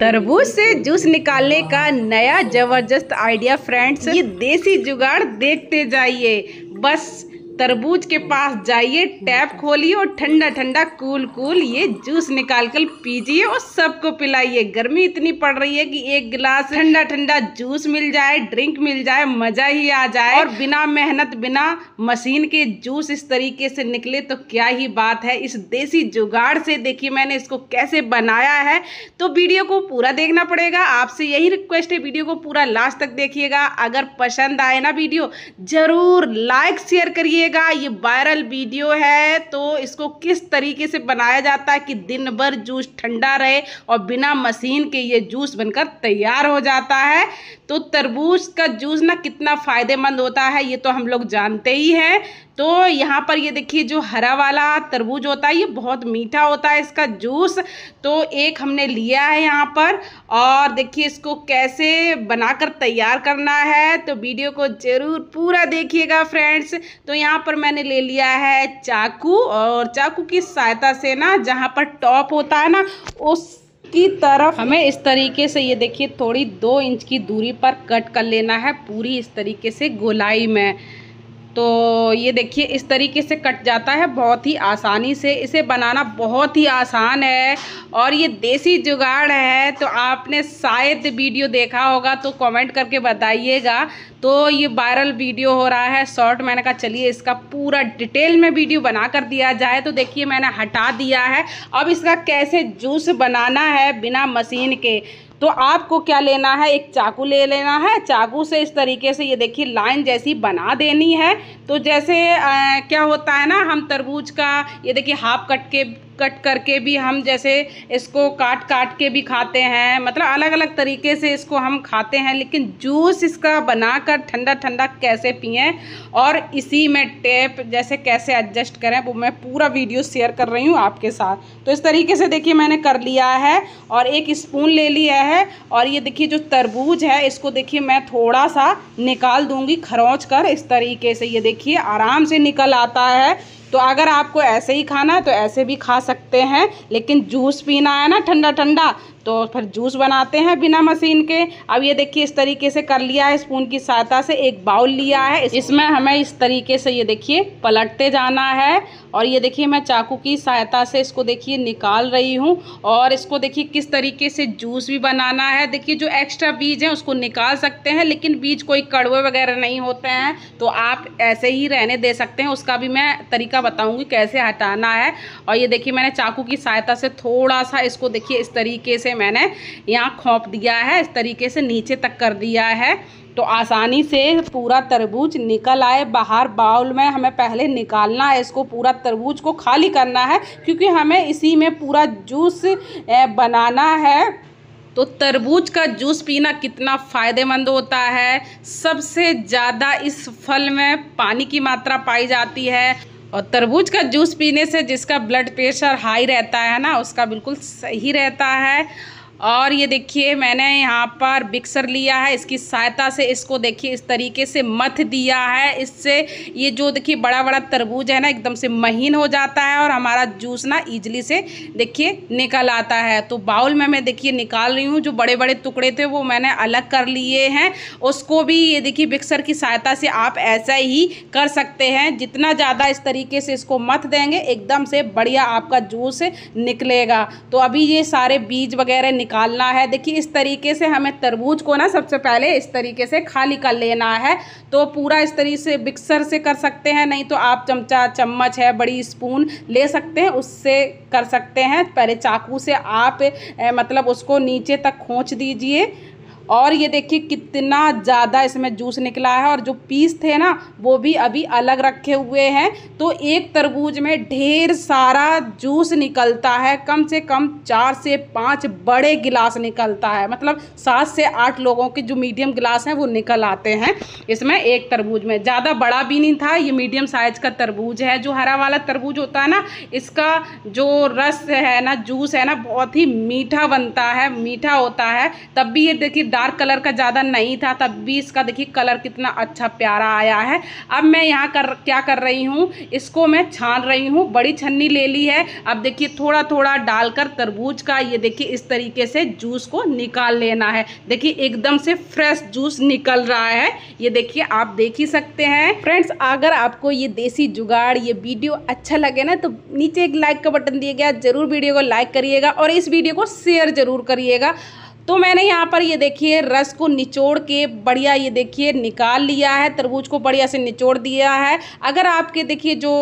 तरबूज से जूस निकालने का नया जबरदस्त आइडिया फ्रेंड्स ये देसी जुगाड़ देखते जाइए बस तरबूज के पास जाइए टैप खोलिए और ठंडा ठंडा कूल कूल ये जूस निकाल कर पीजिए और सबको पिलाइए गर्मी इतनी पड़ रही है कि एक गिलास ठंडा ठंडा जूस मिल जाए ड्रिंक मिल जाए मजा ही आ जाए और बिना मेहनत बिना मशीन के जूस इस तरीके से निकले तो क्या ही बात है इस देसी जुगाड़ से देखिए मैंने इसको कैसे बनाया है तो वीडियो को पूरा देखना पड़ेगा आपसे यही रिक्वेस्ट है वीडियो को पूरा लास्ट तक देखिएगा अगर पसंद आए ना वीडियो जरूर लाइक शेयर करिए देखिएगा ये वायरल वीडियो है तो इसको किस तरीके से बनाया जाता है कि दिन भर जूस ठंडा रहे और बिना मशीन के ये जूस बनकर तैयार हो जाता है तो तरबूज का जूस ना कितना फ़ायदेमंद होता है ये तो हम लोग जानते ही हैं तो यहाँ पर ये देखिए जो हरा वाला तरबूज होता है ये बहुत मीठा होता है इसका जूस तो एक हमने लिया है यहाँ पर और देखिए इसको कैसे बनाकर तैयार करना है तो वीडियो को ज़रूर पूरा देखिएगा फ्रेंड्स तो यहाँ पर मैंने ले लिया है चाकू और चाकू की सहायता से ना जहाँ पर टॉप होता है ना उस की तरफ हमें इस तरीके से ये देखिए थोड़ी दो इंच की दूरी पर कट कर लेना है पूरी इस तरीके से गोलाई में तो ये देखिए इस तरीके से कट जाता है बहुत ही आसानी से इसे बनाना बहुत ही आसान है और ये देसी जुगाड़ है तो आपने शायद वीडियो देखा होगा तो कमेंट करके बताइएगा तो ये वायरल वीडियो हो रहा है शॉर्ट मैंने कहा चलिए इसका पूरा डिटेल में वीडियो बना कर दिया जाए तो देखिए मैंने हटा दिया है अब इसका कैसे जूस बनाना है बिना मशीन के तो आपको क्या लेना है एक चाकू ले लेना है चाकू से इस तरीके से ये देखिए लाइन जैसी बना देनी है तो जैसे आ, क्या होता है ना हम तरबूज का ये देखिए हाफ कट के कट करके भी हम जैसे इसको काट काट के भी खाते हैं मतलब अलग अलग तरीके से इसको हम खाते हैं लेकिन जूस इसका बनाकर ठंडा ठंडा कैसे पिए और इसी में टेप जैसे कैसे एडजस्ट करें वो मैं पूरा वीडियो शेयर कर रही हूँ आपके साथ तो इस तरीके से देखिए मैंने कर लिया है और एक स्पून ले लिया है और ये देखिए जो तरबूज है इसको देखिए मैं थोड़ा सा निकाल दूँगी खरोंच कर इस तरीके से ये देखिए आराम से निकल आता है तो अगर आपको ऐसे ही खाना है तो ऐसे भी खा सकते हैं लेकिन जूस पीना है ना ठंडा ठंडा तो फिर जूस बनाते हैं बिना मशीन के अब ये देखिए इस तरीके से कर लिया है स्पून की सहायता से एक बाउल लिया है इसमें हमें इस तरीके से ये देखिए पलटते जाना है और ये देखिए मैं चाकू की सहायता से इसको देखिए निकाल रही हूँ और इसको देखिए किस तरीके से जूस भी बनाना है देखिए जो एक्स्ट्रा बीज है उसको निकाल सकते हैं लेकिन बीज कोई कड़वे वगैरह नहीं होते हैं तो आप ऐसे ही रहने दे सकते हैं उसका भी मैं तरीका बताऊँगी कैसे हटाना है और ये देखिए मैंने चाकू की सहायता से थोड़ा सा इसको देखिए इस तरीके से से मैंने यहाँ खोप दिया है इस तरीके से नीचे तक कर दिया है तो आसानी से पूरा तरबूज निकल आए बाहर बाउल में हमें पहले निकालना है इसको पूरा तरबूज को खाली करना है क्योंकि हमें इसी में पूरा जूस बनाना है तो तरबूज का जूस पीना कितना फ़ायदेमंद होता है सबसे ज़्यादा इस फल में पानी की मात्रा पाई जाती है और तरबूज का जूस पीने से जिसका ब्लड प्रेशर हाई रहता है ना उसका बिल्कुल सही रहता है और ये देखिए मैंने यहाँ पर बिक्सर लिया है इसकी सहायता से इसको देखिए इस तरीके से मथ दिया है इससे ये जो देखिए बड़ा बड़ा तरबूज है ना एकदम से महीन हो जाता है और हमारा जूस ना ईजिली से देखिए निकल आता है तो बाउल में मैं देखिए निकाल रही हूँ जो बड़े बड़े टुकड़े थे वो मैंने अलग कर लिए हैं उसको भी ये देखिए बिक्सर की सहायता से आप ऐसा ही कर सकते हैं जितना ज़्यादा इस तरीके से इसको मथ देंगे एकदम से बढ़िया आपका जूस निकलेगा तो अभी ये सारे बीज वगैरह निकालना है देखिए इस तरीके से हमें तरबूज को ना सबसे पहले इस तरीके से खाली कर लेना है तो पूरा इस तरीके से मिक्सर से कर सकते हैं नहीं तो आप चमचा चम्मच है बड़ी स्पून ले सकते हैं उससे कर सकते हैं पहले चाकू से आप मतलब उसको नीचे तक खोच दीजिए और ये देखिए कितना ज़्यादा इसमें जूस निकला है और जो पीस थे ना वो भी अभी अलग रखे हुए हैं तो एक तरबूज में ढेर सारा जूस निकलता है कम से कम चार से पाँच बड़े गिलास निकलता है मतलब सात से आठ लोगों के जो मीडियम गिलास हैं वो निकल आते हैं इसमें एक तरबूज में ज़्यादा बड़ा भी नहीं था ये मीडियम साइज़ का तरबूज है जो हरा वाला तरबूज होता है ना इसका जो रस है ना जूस है ना बहुत ही मीठा बनता है मीठा होता है तब भी ये देखिए डार्क कलर का ज़्यादा नहीं था तब भी इसका देखिए कलर कितना अच्छा प्यारा आया है अब मैं यहाँ कर क्या कर रही हूँ इसको मैं छान रही हूँ बड़ी छन्नी ले ली है अब देखिए थोड़ा थोड़ा डालकर तरबूज का ये देखिए इस तरीके से जूस को निकाल लेना है देखिए एकदम से फ्रेश जूस निकल रहा है ये देखिए आप देख ही सकते हैं फ्रेंड्स अगर आपको ये देसी जुगाड़ ये वीडियो अच्छा लगे ना तो नीचे एक लाइक का बटन दिया गया जरूर वीडियो को लाइक करिएगा और इस वीडियो को शेयर जरूर करिएगा तो मैंने यहाँ पर ये देखिए रस को निचोड़ के बढ़िया ये देखिए निकाल लिया है तरबूज को बढ़िया से निचोड़ दिया है अगर आपके देखिए जो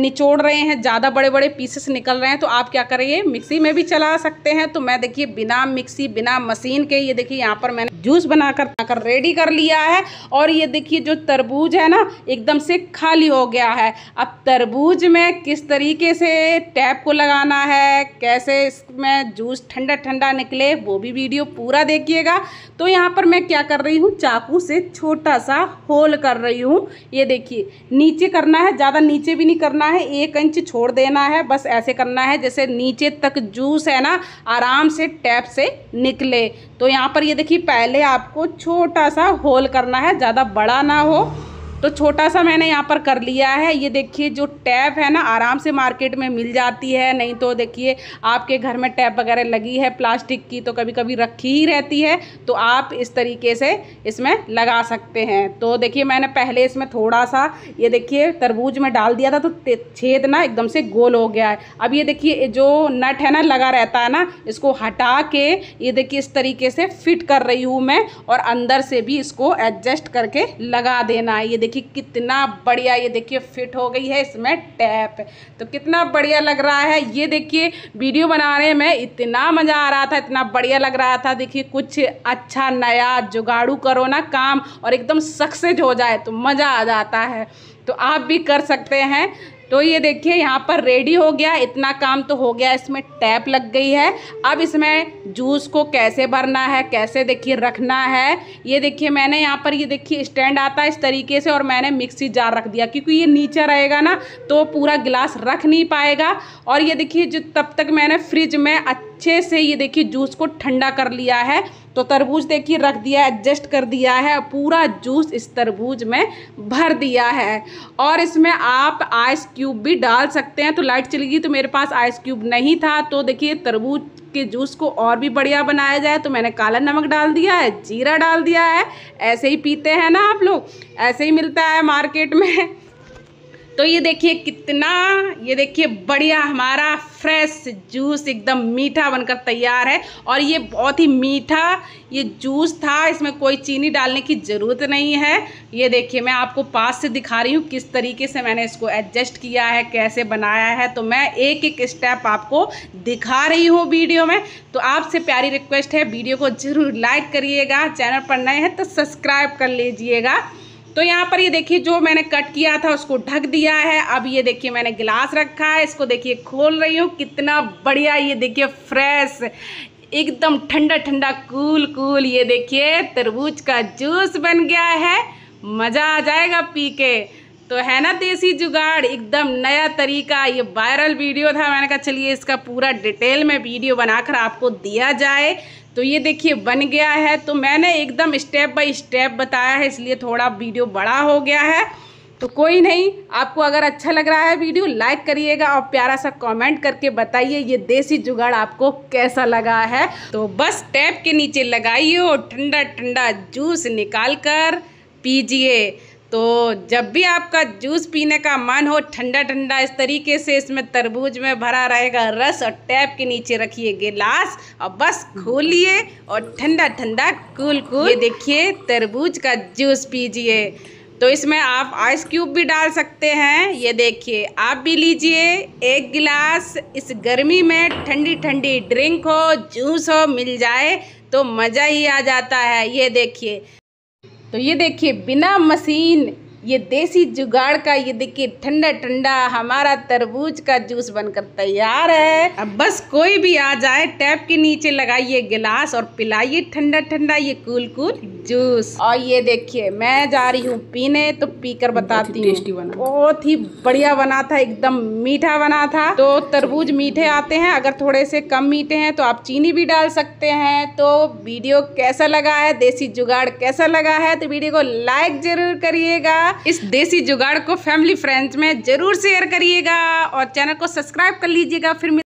निचोड़ रहे हैं ज़्यादा बड़े बड़े पीसेस निकल रहे हैं तो आप क्या करिए मिक्सी में भी चला सकते हैं तो मैं देखिए बिना मिक्सी बिना मशीन के ये देखिए यहाँ पर मैंने जूस बनाकर कर रेडी कर लिया है और ये देखिए जो तरबूज है ना एकदम से खाली हो गया है अब तरबूज में किस तरीके से टैप को लगाना है कैसे इसमें जूस ठंडा ठंडा निकले वो भी वीडियो पूरा देखिएगा तो यहाँ पर मैं क्या कर रही हूँ चाकू से छोटा सा होल कर रही हूँ ये देखिए नीचे करना है ज़्यादा नीचे भी नहीं करना है एक इंच छोड़ देना है बस ऐसे करना है जैसे नीचे तक जूस है ना आराम से टैप से निकले तो यहाँ पर ये देखिए पहले आपको छोटा सा होल करना है ज़्यादा बड़ा ना हो तो छोटा सा मैंने यहाँ पर कर लिया है ये देखिए जो टैप है ना आराम से मार्केट में मिल जाती है नहीं तो देखिए आपके घर में टैप वगैरह लगी है प्लास्टिक की तो कभी कभी रखी ही रहती है तो आप इस तरीके से इसमें लगा सकते हैं तो देखिए मैंने पहले इसमें थोड़ा सा ये देखिए तरबूज में डाल दिया था तो छेद ना एकदम से गोल हो गया है अब ये देखिए जो नट है ना लगा रहता है ना इसको हटा के ये देखिए इस तरीके से फिट कर रही हूँ मैं और अंदर से भी इसको एडजस्ट करके लगा देना है ये देखिए देखिए कितना बढ़िया ये देखिए फिट हो गई है इसमें टैप तो कितना बढ़िया लग रहा है ये देखिए वीडियो बनाने में इतना मज़ा आ रहा था इतना बढ़िया लग रहा था देखिए कुछ अच्छा नया जुगाड़ू करो ना काम और एकदम सक्सेस हो जाए तो मज़ा आ जाता है तो आप भी कर सकते हैं तो ये देखिए यहाँ पर रेडी हो गया इतना काम तो हो गया इसमें टैप लग गई है अब इसमें जूस को कैसे भरना है कैसे देखिए रखना है ये देखिए मैंने यहाँ पर ये देखिए स्टैंड आता है इस तरीके से और मैंने मिक्सी जार रख दिया क्योंकि ये नीचे रहेगा ना तो पूरा गिलास रख नहीं पाएगा और ये देखिए जो तब तक मैंने फ्रिज में अच्छा अच्छे से ये देखिए जूस को ठंडा कर लिया है तो तरबूज देखिए रख दिया एडजस्ट कर दिया है पूरा जूस इस तरबूज में भर दिया है और इसमें आप आइस क्यूब भी डाल सकते हैं तो लाइट चली गई तो मेरे पास आइस क्यूब नहीं था तो देखिए तरबूज के जूस को और भी बढ़िया बनाया जाए तो मैंने काला नमक डाल दिया है जीरा डाल दिया है ऐसे ही पीते हैं ना आप लोग ऐसे ही मिलता है मार्केट में तो ये देखिए कितना ये देखिए बढ़िया हमारा फ्रेश जूस एकदम मीठा बनकर तैयार है और ये बहुत ही मीठा ये जूस था इसमें कोई चीनी डालने की ज़रूरत नहीं है ये देखिए मैं आपको पास से दिखा रही हूँ किस तरीके से मैंने इसको एडजस्ट किया है कैसे बनाया है तो मैं एक एक स्टेप आपको दिखा रही हूँ वीडियो में तो आपसे प्यारी रिक्वेस्ट है वीडियो को ज़रूर लाइक करिएगा चैनल पर नए हैं तो सब्सक्राइब कर लीजिएगा तो यहाँ पर ये देखिए जो मैंने कट किया था उसको ढक दिया है अब ये देखिए मैंने गिलास रखा है इसको देखिए खोल रही हूँ कितना बढ़िया ये देखिए फ्रेश एकदम ठंडा ठंडा कूल कूल ये देखिए तरबूज का जूस बन गया है मज़ा आ जाएगा पी के तो है ना देसी जुगाड़ एकदम नया तरीका ये वायरल वीडियो था मैंने कहा चलिए इसका पूरा डिटेल में वीडियो बनाकर आपको दिया जाए तो ये देखिए बन गया है तो मैंने एकदम स्टेप बाय स्टेप बताया है इसलिए थोड़ा वीडियो बड़ा हो गया है तो कोई नहीं आपको अगर अच्छा लग रहा है वीडियो लाइक करिएगा और प्यारा सा कमेंट करके बताइए ये देसी जुगाड़ आपको कैसा लगा है तो बस टैप के नीचे लगाइए और ठंडा ठंडा जूस निकाल कर पीजिए तो जब भी आपका जूस पीने का मन हो ठंडा ठंडा इस तरीके से इसमें तरबूज में भरा रहेगा रस और टैप के नीचे रखिए गिलास और बस खोलिए और ठंडा ठंडा कूल कूल ये देखिए तरबूज का जूस पीजिए तो इसमें आप आइस क्यूब भी डाल सकते हैं ये देखिए आप भी लीजिए एक गिलास इस गर्मी में ठंडी ठंडी ड्रिंक हो जूस हो मिल जाए तो मज़ा ही आ जाता है ये देखिए तो ये देखिए बिना मशीन ये देसी जुगाड़ का ये देखिए ठंडा ठंडा हमारा तरबूज का जूस बनकर तैयार है अब बस कोई भी आ जाए टैप के नीचे लगाइए गिलास और पिलाइए ठंडा ठंडा ये कूल कूल जूस और ये देखिए मैं जा रही हूँ पीने तो पीकर बताती हूँ टेस्टी बना बहुत ही बढ़िया बना था एकदम मीठा बना था तो तरबूज मीठे आते हैं अगर थोड़े से कम मीठे हैं तो आप चीनी भी डाल सकते हैं तो वीडियो कैसा लगा है देसी जुगाड़ कैसा लगा है तो वीडियो को लाइक जरूर करिएगा इस देसी जुगाड़ को फैमिली फ्रेंड्स में जरूर शेयर करिएगा और चैनल को सब्सक्राइब कर लीजिएगा फिर